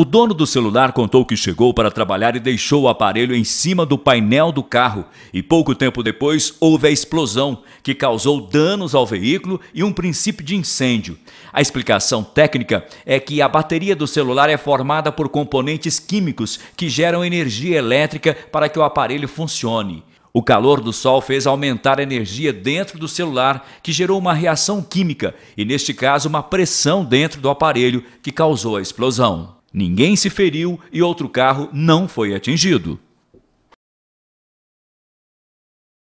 O dono do celular contou que chegou para trabalhar e deixou o aparelho em cima do painel do carro, e pouco tempo depois houve a explosão, que causou danos ao veículo e um princípio de incêndio. A explicação técnica é que a bateria do celular é formada por componentes químicos que geram energia elétrica para que o aparelho funcione. O calor do sol fez aumentar a energia dentro do celular, que gerou uma reação química e, neste caso, uma pressão dentro do aparelho que causou a explosão. Ninguém se feriu e outro carro não foi atingido.